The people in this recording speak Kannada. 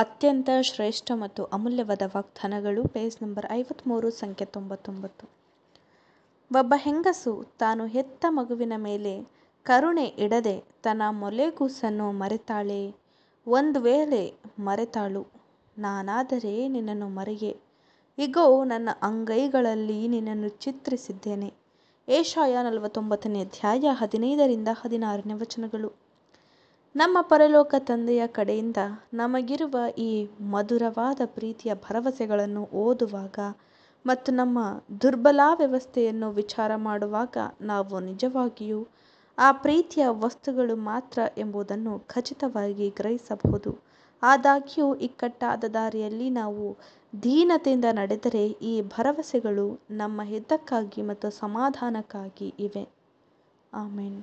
ಅತ್ಯಂತ ಶ್ರೇಷ್ಠ ಮತ್ತು ಅಮೂಲ್ಯವಾದ ವಾಗ್ದಾನಗಳು ಪೇಜ್ ನಂಬರ್ ಐವತ್ತ್ಮೂರು ಸಂಖ್ಯೆ ತೊಂಬತ್ತೊಂಬತ್ತು ಒಬ್ಬ ಹೆಂಗಸು ತಾನು ಹೆತ್ತ ಮಗುವಿನ ಮೇಲೆ ಕರುಣೆ ಇಡದೆ ತನ್ನ ಮೊಲೆಗೂಸನ್ನು ಮರೆತಾಳೆ ಒಂದು ವೇಳೆ ಮರೆತಾಳು ನಾನಾದರೆ ನಿನ್ನನ್ನು ಮರೆಯೆ ಇಗೋ ನನ್ನ ಅಂಗೈಗಳಲ್ಲಿ ನಿನ್ನನ್ನು ಚಿತ್ರಿಸಿದ್ದೇನೆ ಏಷಾಯ ನಲವತ್ತೊಂಬತ್ತನೇ ಅಧ್ಯಾಯ ಹದಿನೈದರಿಂದ ಹದಿನಾರನೇ ವಚನಗಳು ನಮ್ಮ ಪರಲೋಕ ತಂದೆಯ ಕಡೆಯಿಂದ ನಮಗಿರುವ ಈ ಮಧುರವಾದ ಪ್ರೀತಿಯ ಭರವಸೆಗಳನ್ನು ಓದುವಾಗ ಮತ್ತು ನಮ್ಮ ವ್ಯವಸ್ಥೆಯನ್ನು ವಿಚಾರ ಮಾಡುವಾಗ ನಾವು ನಿಜವಾಗಿಯೂ ಆ ಪ್ರೀತಿಯ ವಸ್ತುಗಳು ಮಾತ್ರ ಎಂಬುದನ್ನು ಖಚಿತವಾಗಿ ಗ್ರಹಿಸಬಹುದು ಆದಾಗ್ಯೂ ಇಕ್ಕಟ್ಟಾದ ದಾರಿಯಲ್ಲಿ ನಾವು ದೀನತೆಯಿಂದ ನಡೆದರೆ ಈ ಭರವಸೆಗಳು ನಮ್ಮ ಹಿತಕ್ಕಾಗಿ ಮತ್ತು ಸಮಾಧಾನಕ್ಕಾಗಿ ಇವೆ ಆಮೆನ್